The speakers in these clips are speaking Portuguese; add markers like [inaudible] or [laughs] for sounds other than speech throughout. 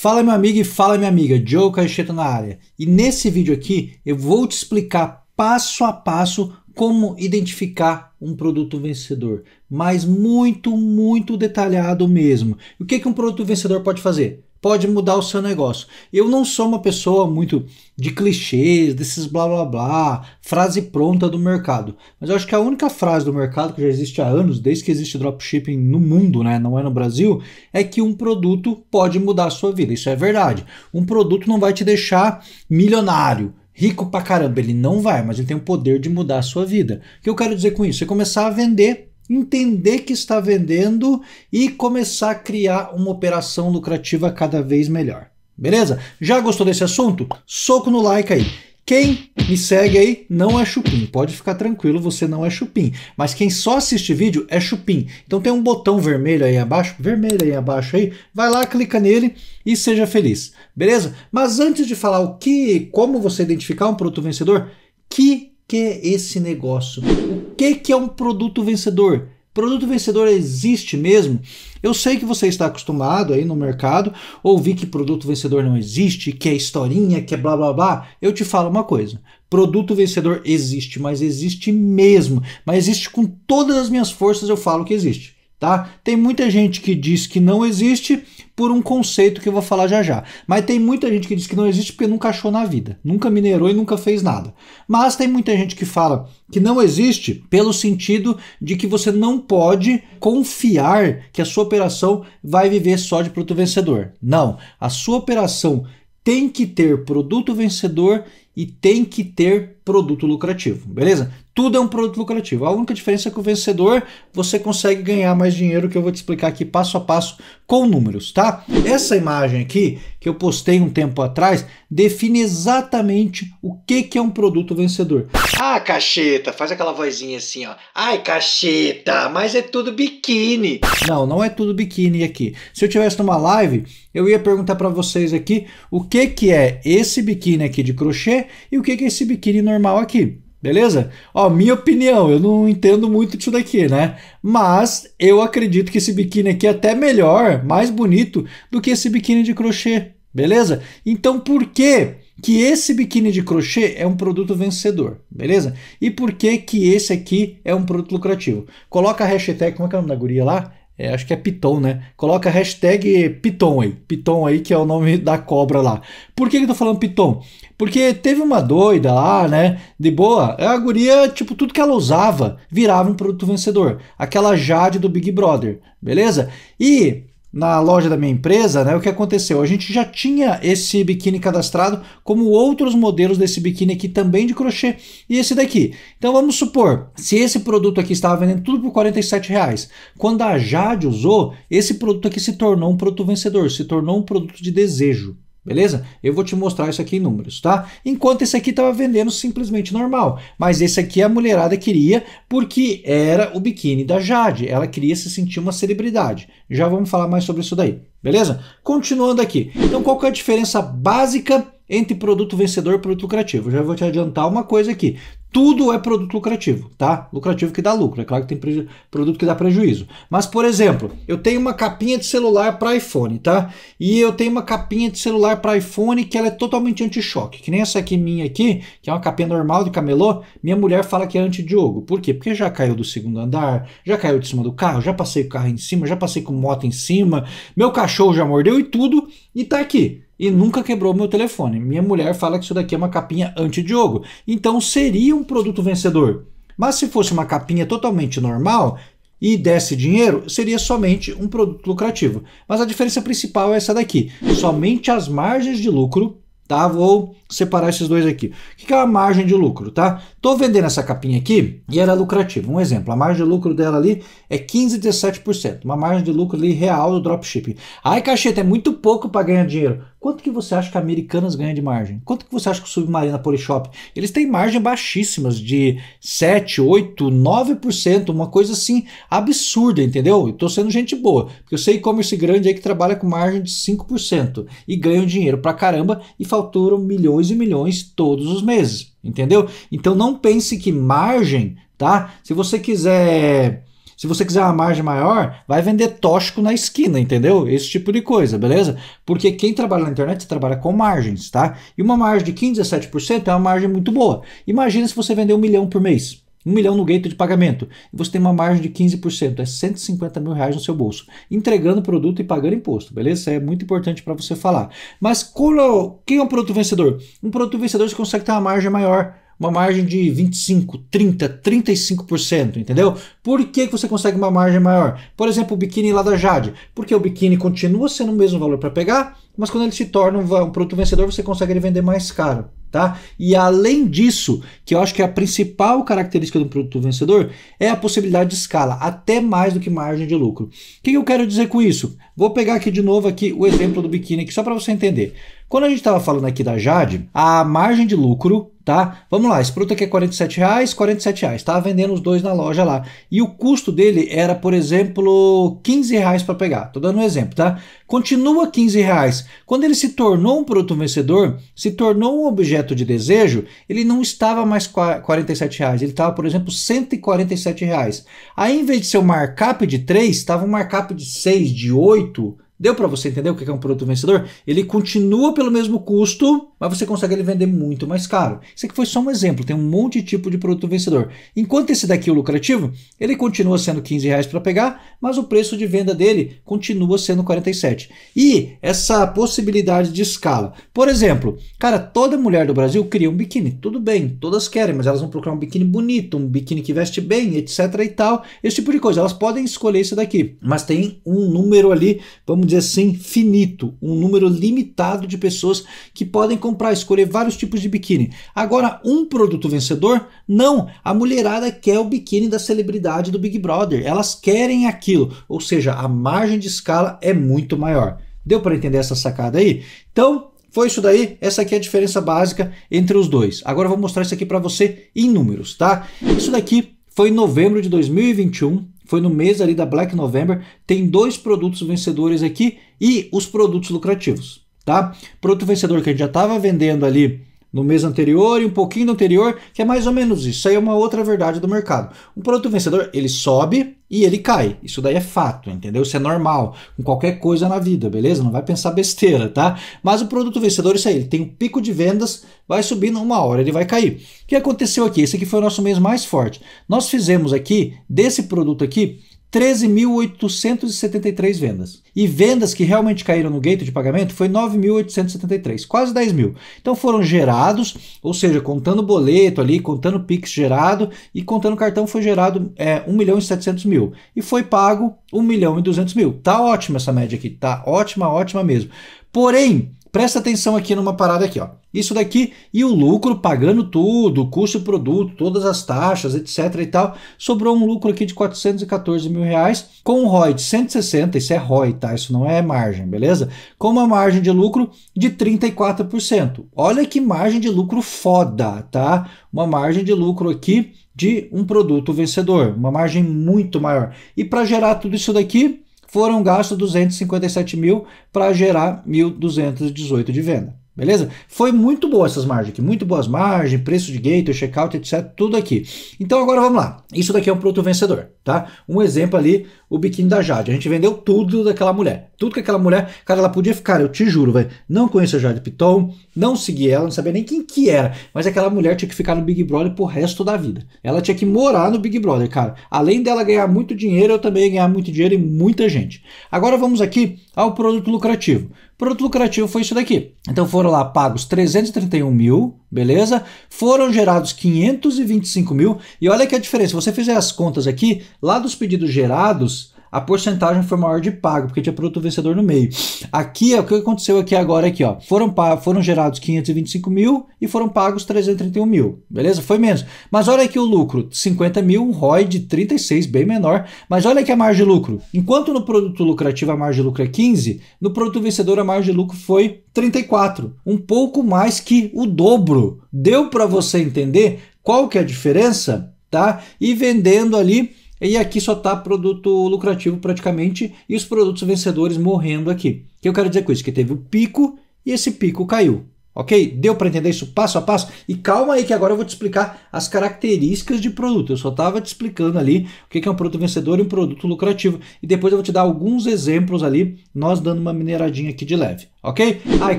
Fala meu amigo e fala minha amiga, Joe Caixeta na área. E nesse vídeo aqui eu vou te explicar passo a passo como identificar um produto vencedor, mas muito, muito detalhado mesmo. o que, que um produto vencedor pode fazer? pode mudar o seu negócio. Eu não sou uma pessoa muito de clichês, desses blá blá blá, frase pronta do mercado. Mas eu acho que a única frase do mercado que já existe há anos, desde que existe dropshipping no mundo, né, não é no Brasil, é que um produto pode mudar a sua vida. Isso é verdade. Um produto não vai te deixar milionário. Rico pra caramba, ele não vai, mas ele tem o poder de mudar a sua vida. O que eu quero dizer com isso? Você é começar a vender entender que está vendendo e começar a criar uma operação lucrativa cada vez melhor. Beleza? Já gostou desse assunto? Soco no like aí. Quem me segue aí não é chupim, pode ficar tranquilo, você não é chupim. Mas quem só assiste vídeo é chupim. Então tem um botão vermelho aí abaixo, vermelho aí abaixo aí, vai lá, clica nele e seja feliz. Beleza? Mas antes de falar o que, como você identificar um produto vencedor, que que é esse negócio? O que, que é um produto vencedor? Produto vencedor existe mesmo? Eu sei que você está acostumado aí no mercado ouvir que produto vencedor não existe, que é historinha, que é blá blá blá. Eu te falo uma coisa: produto vencedor existe, mas existe mesmo. Mas existe com todas as minhas forças, eu falo que existe, tá? Tem muita gente que diz que não existe por um conceito que eu vou falar já já. Mas tem muita gente que diz que não existe porque nunca achou na vida, nunca minerou e nunca fez nada. Mas tem muita gente que fala que não existe pelo sentido de que você não pode confiar que a sua operação vai viver só de produto vencedor. Não, a sua operação tem que ter produto vencedor e tem que ter produto lucrativo, beleza? Tudo é um produto lucrativo. A única diferença é que o vencedor você consegue ganhar mais dinheiro, que eu vou te explicar aqui passo a passo com números, tá? Essa imagem aqui, que eu postei um tempo atrás, define exatamente o que, que é um produto vencedor. Ah, cacheta! Faz aquela vozinha assim, ó. Ai, cacheta! Mas é tudo biquíni! Não, não é tudo biquíni aqui. Se eu tivesse numa live, eu ia perguntar para vocês aqui o que, que é esse biquíni aqui de crochê e o que, que é esse biquíni normal aqui. Beleza? Ó, minha opinião, eu não entendo muito disso daqui, né? Mas eu acredito que esse biquíni aqui é até melhor, mais bonito do que esse biquíni de crochê, beleza? Então por que que esse biquíni de crochê é um produto vencedor, beleza? E por que que esse aqui é um produto lucrativo? Coloca a hashtag, como é que é o nome da guria lá? É, acho que é Piton, né? Coloca a hashtag Piton aí. Piton aí, que é o nome da cobra lá. Por que, que eu tô falando Piton? Porque teve uma doida lá, né? De boa. A guria, tipo, tudo que ela usava virava um produto vencedor. Aquela Jade do Big Brother, beleza? E na loja da minha empresa, né, o que aconteceu? A gente já tinha esse biquíni cadastrado, como outros modelos desse biquíni aqui também de crochê e esse daqui. Então vamos supor, se esse produto aqui estava vendendo tudo por 47 reais, quando a Jade usou, esse produto aqui se tornou um produto vencedor, se tornou um produto de desejo. Beleza? Eu vou te mostrar isso aqui em números, tá? Enquanto esse aqui estava vendendo simplesmente normal. Mas esse aqui a mulherada queria porque era o biquíni da Jade. Ela queria se sentir uma celebridade. Já vamos falar mais sobre isso daí, beleza? Continuando aqui. Então, qual que é a diferença básica entre produto vencedor e produto lucrativo? já vou te adiantar uma coisa aqui. Tudo é produto lucrativo, tá? Lucrativo que dá lucro. É claro que tem produto que dá prejuízo. Mas, por exemplo, eu tenho uma capinha de celular para iPhone, tá? E eu tenho uma capinha de celular para iPhone que ela é totalmente anti-choque. Que nem essa aqui minha aqui, que é uma capinha normal de camelô, minha mulher fala que é anti-diogo. Por quê? Porque já caiu do segundo andar, já caiu de cima do carro, já passei com o carro em cima, já passei com moto em cima, meu cachorro já mordeu e tudo, e tá aqui e nunca quebrou meu telefone. Minha mulher fala que isso daqui é uma capinha anti-Diogo. Então seria um produto vencedor. Mas se fosse uma capinha totalmente normal e desse dinheiro, seria somente um produto lucrativo. Mas a diferença principal é essa daqui: somente as margens de lucro. Tá? Vou separar esses dois aqui. O que é a margem de lucro? Tá? Estou vendendo essa capinha aqui e ela é lucrativa. Um exemplo, a margem de lucro dela ali é 15, 17%. Uma margem de lucro ali real do dropshipping. Ai, cacheta, é muito pouco para ganhar dinheiro. Quanto que você acha que a Americanas ganha de margem? Quanto que você acha que o Submarina Polishop? Eles têm margem baixíssimas de 7, 8, 9%, uma coisa assim absurda, entendeu? Estou sendo gente boa, porque eu sei e-commerce grande aí que trabalha com margem de 5% e ganham dinheiro pra caramba e faturam milhões e milhões todos os meses entendeu? Então não pense que margem, tá? Se você quiser, se você quiser uma margem maior, vai vender tóxico na esquina, entendeu? Esse tipo de coisa, beleza? Porque quem trabalha na internet trabalha com margens, tá? E uma margem de 15 a 7% é uma margem muito boa. Imagina se você vender um milhão por mês. 1 milhão no gate de pagamento, e você tem uma margem de 15%, é 150 mil reais no seu bolso, entregando o produto e pagando imposto, beleza? Isso é muito importante para você falar. Mas qual, quem é um produto vencedor? Um produto vencedor você consegue ter uma margem maior, uma margem de 25, 30, 35%, entendeu? Por que, você consegue uma margem maior? Por exemplo, o biquíni lá da Jade, porque o biquíni continua sendo o mesmo valor para pegar, mas quando ele se torna um, um produto vencedor, você consegue ele vender mais caro. Tá? E além disso, que eu acho que é a principal característica do produto vencedor é a possibilidade de escala, até mais do que margem de lucro. O que eu quero dizer com isso? Vou pegar aqui de novo aqui o exemplo do biquíni aqui só para você entender. Quando a gente estava falando aqui da Jade, a margem de lucro tá? Vamos lá, esse produto aqui é 47 reais, 47 reais, tá vendendo os dois na loja lá. E o custo dele era, por exemplo, 15 reais para pegar. Tô dando um exemplo, tá? Continua 15 reais. Quando ele se tornou um produto vencedor, se tornou um objeto de desejo, ele não estava mais 47 reais, ele estava, por exemplo, 147 reais. Aí, em vez de ser um markup de 3, estava um markup de 6, de 8, Deu para você entender o que é um produto vencedor? Ele continua pelo mesmo custo, mas você consegue ele vender muito mais caro. Isso aqui foi só um exemplo, tem um monte de tipo de produto vencedor. Enquanto esse daqui, é o lucrativo, ele continua sendo 15 reais para pegar, mas o preço de venda dele continua sendo 47. E essa possibilidade de escala. Por exemplo, cara, toda mulher do Brasil cria um biquíni. Tudo bem, todas querem, mas elas vão procurar um biquíni bonito, um biquíni que veste bem, etc e tal. Esse tipo de coisa. Elas podem escolher esse daqui, mas tem um número ali, vamos vamos dizer assim, finito, um número limitado de pessoas que podem comprar, escolher vários tipos de biquíni. Agora, um produto vencedor? Não, a mulherada quer o biquíni da celebridade do Big Brother, elas querem aquilo, ou seja, a margem de escala é muito maior. Deu para entender essa sacada aí? Então, foi isso daí. Essa aqui é a diferença básica entre os dois. Agora eu vou mostrar isso aqui para você em números, tá? Isso daqui foi em novembro de 2021 foi no mês ali da Black November, tem dois produtos vencedores aqui e os produtos lucrativos, tá? Produto vencedor que a gente já estava vendendo ali no mês anterior e um pouquinho do anterior, que é mais ou menos isso. Isso aí é uma outra verdade do mercado. Um produto vencedor, ele sobe e ele cai. Isso daí é fato, entendeu? Isso é normal com qualquer coisa na vida, beleza? Não vai pensar besteira, tá? Mas o produto vencedor, isso aí, ele tem um pico de vendas, vai subindo uma hora, ele vai cair. O que aconteceu aqui? Esse aqui foi o nosso mês mais forte. Nós fizemos aqui, desse produto aqui, 13.873 vendas. E vendas que realmente caíram no gate de pagamento foi 9.873, quase 10 mil. Então foram gerados, ou seja, contando boleto ali, contando Pix gerado e contando cartão foi gerado é, 1 milhão e 700 mil. E foi pago 1 milhão e 200 mil. Tá ótima essa média aqui, tá ótima, ótima mesmo. Porém, Presta atenção aqui numa parada aqui, ó. Isso daqui e o lucro pagando tudo, custo e produto, todas as taxas, etc e tal, sobrou um lucro aqui de 414 mil reais com um ROI de 160, isso é ROI, tá? Isso não é margem, beleza? Com uma margem de lucro de 34%. Olha que margem de lucro foda, tá? Uma margem de lucro aqui de um produto vencedor, uma margem muito maior. E para gerar tudo isso daqui, foram gastos 257 mil para gerar 1.218 de venda. Beleza? Foi muito boa essas margens aqui, muito boas margens, preço de gateway, checkout, etc, tudo aqui. Então agora vamos lá. Isso daqui é um produto vencedor, tá? Um exemplo ali, o biquíni da Jade. A gente vendeu tudo daquela mulher. Tudo que aquela mulher, cara, ela podia ficar, eu te juro, velho. Não conheço a Jade Piton, não segui ela, não sabia nem quem que era, mas aquela mulher tinha que ficar no Big Brother pro resto da vida. Ela tinha que morar no Big Brother, cara. Além dela ganhar muito dinheiro, eu também ia ganhar muito dinheiro e muita gente. Agora vamos aqui ao produto lucrativo. Produto lucrativo foi isso daqui. Então foram lá pagos 331 mil, beleza? Foram gerados 525 mil. E olha que é a diferença, se você fizer as contas aqui, lá dos pedidos gerados, a porcentagem foi maior de pago, porque tinha produto vencedor no meio. Aqui, o que aconteceu aqui agora aqui, ó, foram, foram gerados 525 mil e foram pagos 331 mil, beleza? Foi menos. Mas olha aqui o lucro, 50 mil, um ROI de 36, bem menor. Mas olha aqui a margem de lucro. Enquanto no produto lucrativo a margem de lucro é 15, no produto vencedor a margem de lucro foi 34, um pouco mais que o dobro. Deu para você entender qual que é a diferença, tá? E vendendo ali e aqui só está produto lucrativo praticamente e os produtos vencedores morrendo aqui. O que eu quero dizer com isso? Que teve o um pico e esse pico caiu. Ok? Deu para entender isso passo a passo? E calma aí que agora eu vou te explicar as características de produto. Eu só estava te explicando ali o que é um produto vencedor e um produto lucrativo. E depois eu vou te dar alguns exemplos ali, nós dando uma mineradinha aqui de leve. Ok? Aí, ah,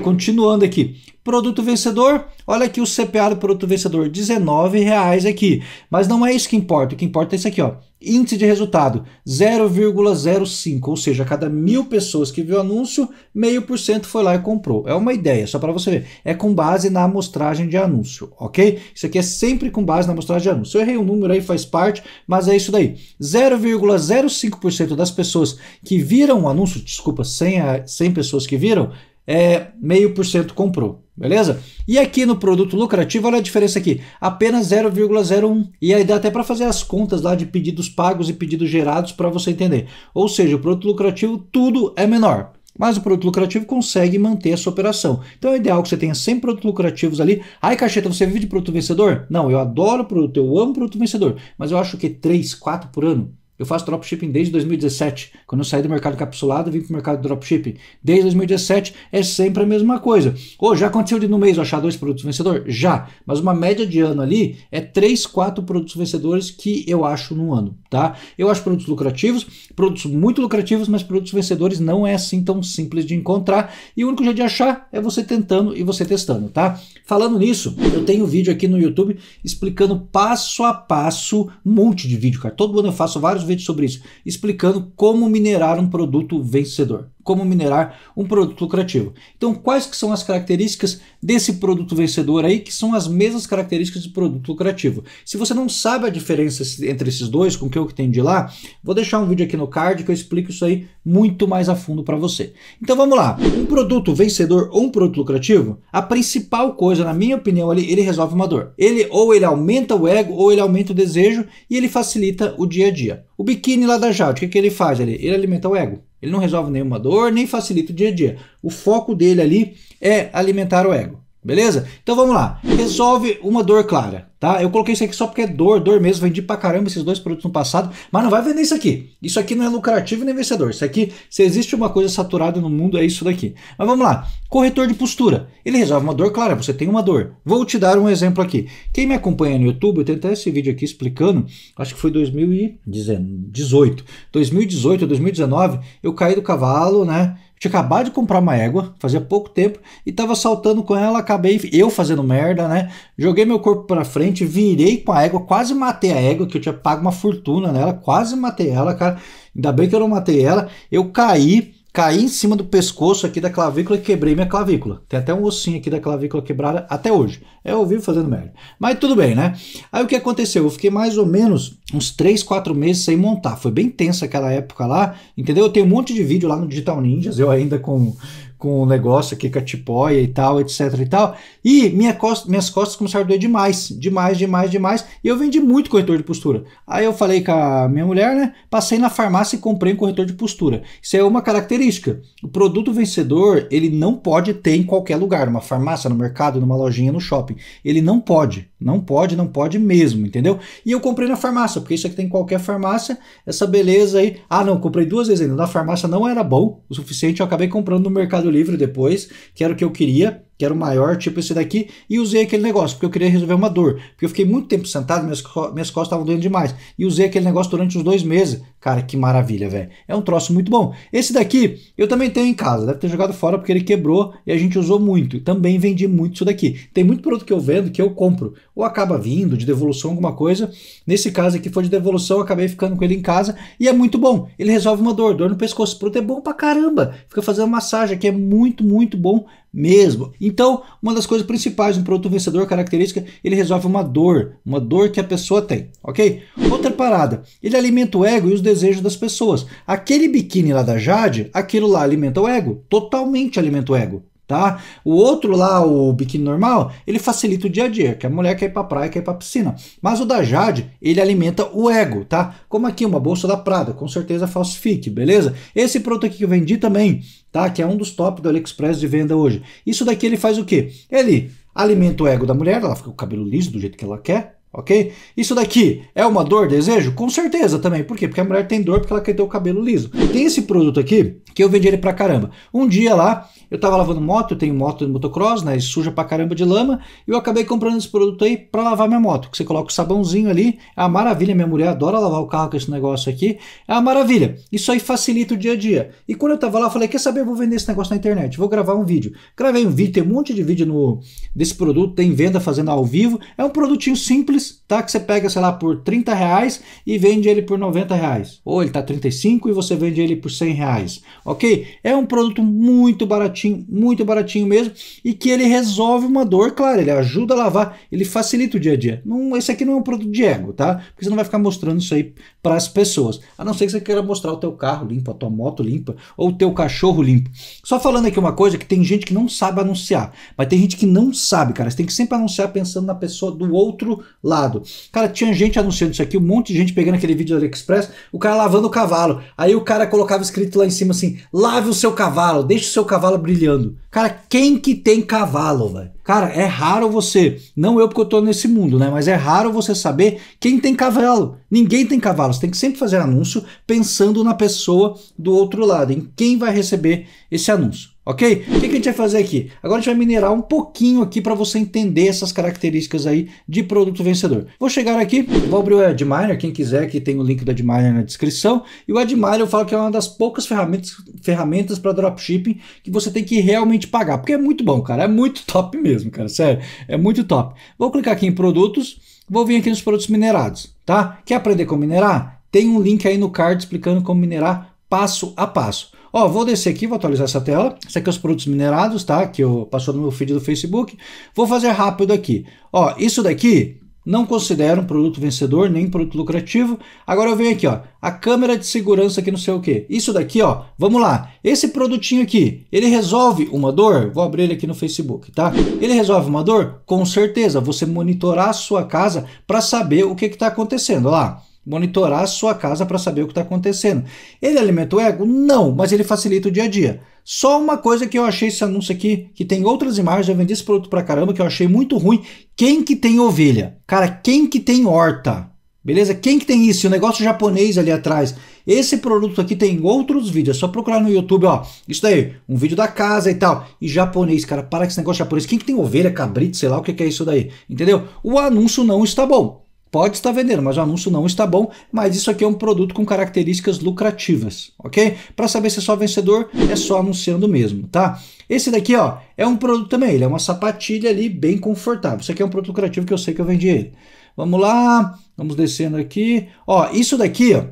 continuando aqui. Produto vencedor, olha aqui o CPA do produto vencedor, R$19,00 aqui. Mas não é isso que importa. O que importa é isso aqui, ó. Índice de resultado 0,05, ou seja, a cada mil pessoas que viu o anúncio, meio por cento foi lá e comprou. É uma ideia, só para você ver. É com base na amostragem de anúncio, ok? Isso aqui é sempre com base na amostragem de anúncio. Eu errei um número aí, faz parte, mas é isso daí. 0,05% das pessoas que viram o anúncio, desculpa, 100, a, 100 pessoas que viram, é meio por cento comprou beleza? E aqui no produto lucrativo, olha a diferença aqui, apenas 0,01. E aí dá até para fazer as contas lá de pedidos pagos e pedidos gerados para você entender. Ou seja, o produto lucrativo tudo é menor. Mas o produto lucrativo consegue manter essa operação. Então é ideal que você tenha 100 produtos lucrativos ali. Ai, Cacheta, você vive de produto vencedor? Não, eu adoro produto, eu amo produto vencedor. Mas eu acho que 3, 4 por ano eu faço dropshipping desde 2017. Quando eu saí do mercado capsulado, vim para o mercado dropshipping. Desde 2017 é sempre a mesma coisa. Ou oh, já aconteceu de no mês eu achar dois produtos vencedor? Já. Mas uma média de ano ali é três, quatro produtos vencedores que eu acho no ano, tá? Eu acho produtos lucrativos, produtos muito lucrativos, mas produtos vencedores não é assim tão simples de encontrar. E o único jeito de achar é você tentando e você testando, tá? Falando nisso, eu tenho vídeo aqui no YouTube explicando passo a passo, um monte de vídeo, cara. Todo ano eu faço vários sobre isso, explicando como minerar um produto vencedor como minerar um produto lucrativo. Então, quais que são as características desse produto vencedor aí, que são as mesmas características de produto lucrativo? Se você não sabe a diferença entre esses dois, com o que eu tem de lá, vou deixar um vídeo aqui no card que eu explico isso aí muito mais a fundo para você. Então vamos lá, um produto vencedor ou um produto lucrativo, a principal coisa, na minha opinião, ali, ele resolve uma dor. Ele ou ele aumenta o ego, ou ele aumenta o desejo e ele facilita o dia a dia. O biquíni lá da Jade, o que, que ele faz ali? Ele alimenta o ego. Ele não resolve nenhuma dor, nem facilita o dia a dia. O foco dele ali é alimentar o ego. Beleza? Então vamos lá. Resolve uma dor clara. Tá? Eu coloquei isso aqui só porque é dor, dor mesmo. Vendi pra caramba esses dois produtos no passado, mas não vai vender isso aqui. Isso aqui não é lucrativo nem vencedor. Isso aqui, se existe uma coisa saturada no mundo, é isso daqui. Mas vamos lá. Corretor de postura. Ele resolve uma dor, claro, você tem uma dor. Vou te dar um exemplo aqui. Quem me acompanha no YouTube, eu tenho até esse vídeo aqui explicando, acho que foi 2018. 2018 2019, eu caí do cavalo, né? tinha acabado de comprar uma égua, fazia pouco tempo, e tava saltando com ela, acabei eu fazendo merda, né? Joguei meu corpo para frente, virei com a égua, quase matei a égua, que eu tinha pago uma fortuna nela, quase matei ela, cara. Ainda bem que eu não matei ela. Eu caí, caí em cima do pescoço aqui da clavícula e quebrei minha clavícula. Tem até um ossinho aqui da clavícula quebrada até hoje. Eu é vivo fazendo merda. Mas tudo bem, né? Aí o que aconteceu? Eu fiquei mais ou menos uns 3, 4 meses sem montar. Foi bem tensa aquela época lá, entendeu? Eu tenho um monte de vídeo lá no Digital Ninjas, eu ainda com com o negócio aqui, com a tipóia e tal, etc e tal. E minha costa, minhas costas começaram a doer demais, demais, demais, demais. E eu vendi muito corretor de postura. Aí eu falei com a minha mulher, né? Passei na farmácia e comprei um corretor de postura. Isso é uma característica. O produto vencedor, ele não pode ter em qualquer lugar, numa farmácia, no mercado, numa lojinha, no shopping. Ele não pode, não pode, não pode mesmo, entendeu? E eu comprei na farmácia, porque isso aqui tem em qualquer farmácia, essa beleza aí. Ah, não, comprei duas vezes ainda. Na farmácia não era bom o suficiente, eu acabei comprando no mercado do livro depois, que era o que eu queria que era o maior, tipo esse daqui, e usei aquele negócio, porque eu queria resolver uma dor. Porque eu fiquei muito tempo sentado, minhas, minhas costas estavam doendo demais. E usei aquele negócio durante uns dois meses. Cara, que maravilha, velho. É um troço muito bom. Esse daqui eu também tenho em casa, deve ter jogado fora porque ele quebrou e a gente usou muito. Também vendi muito isso daqui. Tem muito produto que eu vendo que eu compro, ou acaba vindo de devolução, alguma coisa. Nesse caso aqui foi de devolução, acabei ficando com ele em casa e é muito bom. Ele resolve uma dor, dor no pescoço. Esse produto é bom pra caramba. Fica fazendo massagem aqui, é muito, muito bom mesmo. Então, uma das coisas principais um produto vencedor característica, ele resolve uma dor, uma dor que a pessoa tem, ok? Outra parada, ele alimenta o ego e os desejos das pessoas. Aquele biquíni lá da Jade, aquilo lá alimenta o ego, totalmente alimenta o ego tá? O outro lá, o biquíni normal, ele facilita o dia a dia, que a mulher quer ir pra praia, quer ir pra piscina. Mas o da Jade, ele alimenta o ego, tá? Como aqui, uma bolsa da Prada, com certeza falsifique, beleza? Esse produto aqui que eu vendi também, tá? Que é um dos top do AliExpress de venda hoje. Isso daqui ele faz o quê? Ele alimenta o ego da mulher, ela fica com o cabelo liso do jeito que ela quer, ok? Isso daqui é uma dor, desejo? Com certeza também. Por quê? Porque a mulher tem dor porque ela quer ter o cabelo liso. Tem esse produto aqui que eu vendi ele pra caramba. Um dia lá, eu tava lavando moto, eu tenho moto de motocross, né? Suja pra caramba de lama, e eu acabei comprando esse produto aí pra lavar minha moto. Que você coloca o sabãozinho ali, é a maravilha. Minha mulher adora lavar o carro com esse negócio aqui, é a maravilha. Isso aí facilita o dia a dia. E quando eu tava lá, eu falei: quer saber? Eu vou vender esse negócio na internet, vou gravar um vídeo. Gravei um vídeo, tem um monte de vídeo no, desse produto, tem venda fazendo ao vivo. É um produtinho simples simples, tá? Que você pega, sei lá, por 30 reais e vende ele por 90 reais. Ou ele tá 35 e você vende ele por 100 reais, ok? É um produto muito baratinho, muito baratinho mesmo e que ele resolve uma dor, claro, ele ajuda a lavar, ele facilita o dia a dia. Não, esse aqui não é um produto de ego, tá? Porque você não vai ficar mostrando isso aí para as pessoas. A não ser que você queira mostrar o teu carro limpo, a tua moto limpa ou o teu cachorro limpo. Só falando aqui uma coisa que tem gente que não sabe anunciar, mas tem gente que não sabe, cara. Você tem que sempre anunciar pensando na pessoa do outro lado lado. Cara, tinha gente anunciando isso aqui, um monte de gente pegando aquele vídeo do AliExpress, o cara lavando o cavalo. Aí o cara colocava escrito lá em cima assim: lave o seu cavalo, deixe o seu cavalo brilhando. Cara, quem que tem cavalo, velho? Cara, é raro você, não eu porque eu tô nesse mundo, né? Mas é raro você saber quem tem cavalo. Ninguém tem cavalo. Você tem que sempre fazer anúncio pensando na pessoa do outro lado, em quem vai receber esse anúncio. Ok? O que, que a gente vai fazer aqui? Agora a gente vai minerar um pouquinho aqui para você entender essas características aí de produto vencedor. Vou chegar aqui, vou abrir o Adminer, quem quiser que tem o link do Adminer na descrição. E o Adminer eu falo que é uma das poucas ferramentas, ferramentas para dropshipping que você tem que realmente pagar, porque é muito bom, cara. É muito [laughs] top mesmo, cara. Sério, é muito top. Vou clicar aqui em produtos, vou vir aqui nos produtos minerados, tá? Quer aprender como minerar? Tem um link aí no card explicando como minerar passo a passo. Ó, vou descer aqui, vou atualizar essa tela. Isso aqui é os produtos minerados, tá? Que eu passou no meu feed do Facebook. Vou fazer rápido aqui. Ó, isso daqui não considero um produto vencedor nem produto lucrativo. Agora eu venho aqui, ó, a câmera de segurança que não sei o que. Isso daqui, ó, vamos lá. Esse produtinho aqui, ele resolve uma dor? Vou abrir ele aqui no Facebook, tá? Ele resolve uma dor? Com certeza. Você monitorar a sua casa para saber o que está acontecendo. Olha lá monitorar a sua casa para saber o que está acontecendo. Ele alimenta o ego? Não, mas ele facilita o dia a dia. Só uma coisa que eu achei esse anúncio aqui, que tem outras imagens, eu vendi esse produto pra caramba, que eu achei muito ruim. Quem que tem ovelha? Cara, quem que tem horta? Beleza? Quem que tem isso? O negócio japonês ali atrás. Esse produto aqui tem outros vídeos, é só procurar no YouTube, ó. Isso daí, um vídeo da casa e tal. E japonês, cara, para com esse negócio japonês. Quem que tem ovelha, cabrito, sei lá o que, que é isso daí, entendeu? O anúncio não está bom. Pode estar vendendo, mas o anúncio não está bom, mas isso aqui é um produto com características lucrativas, ok? Para saber se é só vencedor, é só anunciando mesmo, tá? Esse daqui, ó, é um produto também, ele é uma sapatilha ali bem confortável. Isso aqui é um produto lucrativo que eu sei que eu vendi ele. Vamos lá, vamos descendo aqui. Ó, isso daqui, ó,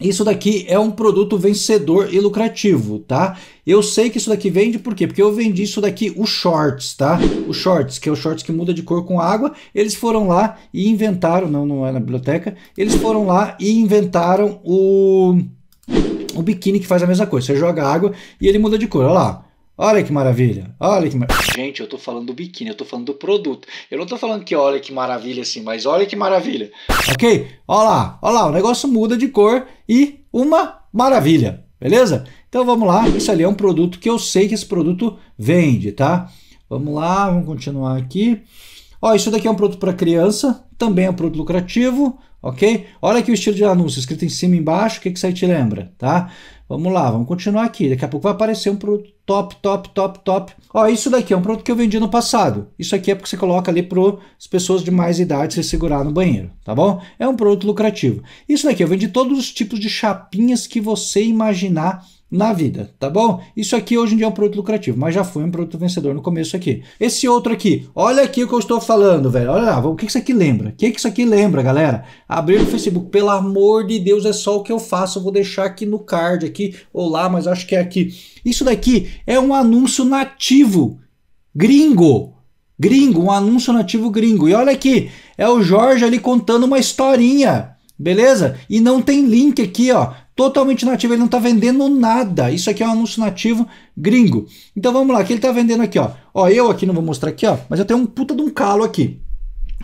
isso daqui é um produto vencedor e lucrativo, tá? Eu sei que isso daqui vende por quê? Porque eu vendi isso daqui, os shorts, tá? Os shorts, que é o shorts que muda de cor com água, eles foram lá e inventaram, não, não é na biblioteca, eles foram lá e inventaram o, o biquíni que faz a mesma coisa. Você joga água e ele muda de cor, olha lá. Olha que maravilha. Olha que mar... Gente, eu tô falando do biquíni, eu tô falando do produto. Eu não tô falando que olha que maravilha assim, mas olha que maravilha. Ok? Olha lá, olha lá, o negócio muda de cor e uma maravilha, beleza? Então vamos lá, isso ali é um produto que eu sei que esse produto vende, tá? Vamos lá, vamos continuar aqui. Ó, isso daqui é um produto para criança, também é um produto lucrativo, ok? Olha aqui o estilo de anúncio, escrito em cima e embaixo, o que, que isso aí te lembra, tá? Vamos lá, vamos continuar aqui. Daqui a pouco vai aparecer um produto top, top, top, top. Ó, isso daqui é um produto que eu vendi no passado. Isso aqui é porque você coloca ali para as pessoas de mais idade se segurar no banheiro, tá bom? É um produto lucrativo. Isso daqui eu vendi todos os tipos de chapinhas que você imaginar na vida, tá bom? Isso aqui hoje em dia é um produto lucrativo, mas já foi um produto vencedor no começo aqui. Esse outro aqui, olha aqui o que eu estou falando, velho. Olha lá, o que isso aqui lembra? O que isso aqui lembra, galera? Abrir o Facebook, pelo amor de Deus, é só o que eu faço. Eu vou deixar aqui no card aqui ou lá, mas acho que é aqui. Isso daqui é um anúncio nativo gringo. Gringo, um anúncio nativo gringo. E olha aqui, é o Jorge ali contando uma historinha. Beleza? E não tem link aqui, ó totalmente nativo, ele não está vendendo nada. Isso aqui é um anúncio nativo gringo. Então vamos lá, que ele está vendendo aqui, ó. Ó, eu aqui não vou mostrar aqui, ó, mas eu tenho um puta de um calo aqui.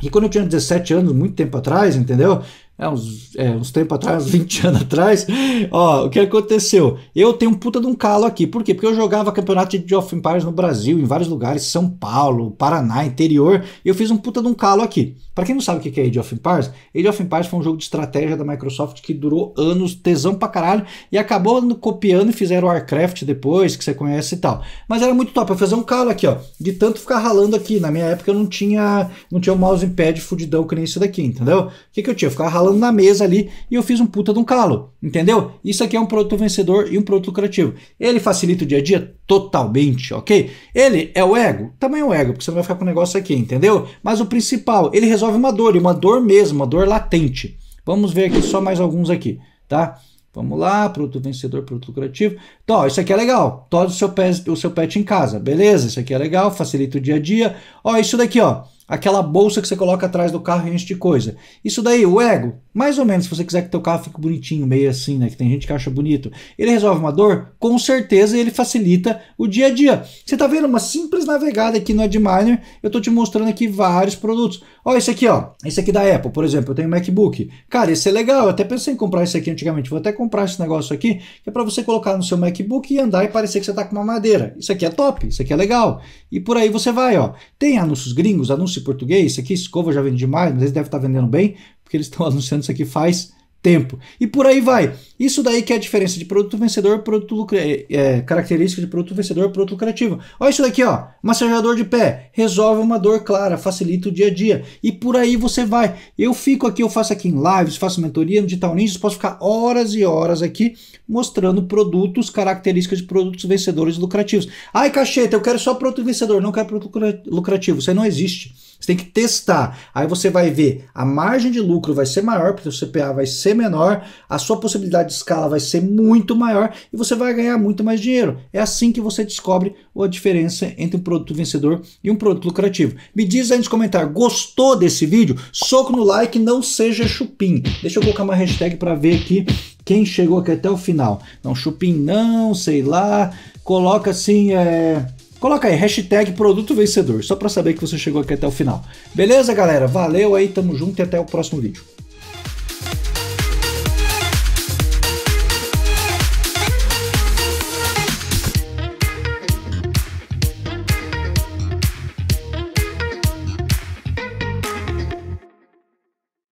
E quando eu tinha 17 anos, muito tempo atrás, entendeu? é, uns, é, uns atrás, 20 [laughs] anos atrás, ó, o que aconteceu? Eu tenho um puta de um calo aqui. Por quê? Porque eu jogava campeonato de Geoff Empires no Brasil, em vários lugares, São Paulo, Paraná, interior, e eu fiz um puta de um calo aqui. Para quem não sabe o que é Age of Empires, Age of Empires foi um jogo de estratégia da Microsoft que durou anos, tesão pra caralho, e acabou copiando e fizeram Warcraft depois, que você conhece e tal. Mas era muito top, eu fazer um calo aqui, ó, de tanto ficar ralando aqui. Na minha época eu não tinha, não tinha um mousepad fudidão que nem isso daqui, entendeu? O que, que eu tinha? Eu ficava ralando ralando na mesa ali e eu fiz um puta de um calo, entendeu? Isso aqui é um produto vencedor e um produto lucrativo. Ele facilita o dia a dia totalmente, ok? Ele é o ego? Também é o ego, porque você não vai ficar com o negócio aqui, entendeu? Mas o principal, ele resolve uma dor, e uma dor mesmo, uma dor latente. Vamos ver aqui só mais alguns aqui, tá? Vamos lá, produto vencedor, produto lucrativo. Então, ó, isso aqui é legal. Todo o seu pet, o seu pet em casa, beleza? Isso aqui é legal, facilita o dia a dia. Ó, isso daqui, ó aquela bolsa que você coloca atrás do carro e enche de coisa. Isso daí, o ego, mais ou menos, se você quiser que teu carro fique bonitinho, meio assim, né, que tem gente que acha bonito, ele resolve uma dor, com certeza ele facilita o dia a dia. Você tá vendo uma simples navegada aqui no Adminer, eu tô te mostrando aqui vários produtos. Ó, esse aqui, ó, esse aqui da Apple, por exemplo, eu tenho um MacBook. Cara, esse é legal, eu até pensei em comprar esse aqui antigamente, vou até comprar esse negócio aqui, que é para você colocar no seu MacBook e andar e parecer que você tá com uma madeira. Isso aqui é top, isso aqui é legal. E por aí você vai, ó. Tem anúncios gringos, anúncios anúncio em português, isso aqui escova já vende demais, mas eles devem estar vendendo bem, porque eles estão [laughs] anunciando isso aqui faz tempo. E por aí vai. Isso daí que é a diferença de produto vencedor, produto lucrativo, é, é, característica de produto vencedor, produto lucrativo. Olha isso daqui, ó, massageador de pé, resolve uma dor clara, facilita o dia a dia. E por aí você vai. Eu fico aqui, eu faço aqui em lives, faço mentoria no Digital Ninja, posso ficar horas e horas aqui mostrando produtos, características de produtos vencedores lucrativos. Ai, cacheta, eu quero só produto vencedor, não quero produto lucrativo. Isso aí não existe. Você tem que testar. Aí você vai ver a margem de lucro vai ser maior, porque o CPA vai ser menor, a sua possibilidade de escala vai ser muito maior e você vai ganhar muito mais dinheiro. É assim que você descobre a diferença entre um produto vencedor e um produto lucrativo. Me diz aí nos comentários, gostou desse vídeo? Soco no like, não seja chupim. Deixa eu colocar uma hashtag para ver aqui quem chegou aqui até o final. Não, chupim não, sei lá. Coloca assim, é Coloca aí, hashtag produto vencedor, só para saber que você chegou aqui até o final. Beleza, galera? Valeu aí, tamo junto e até o próximo vídeo.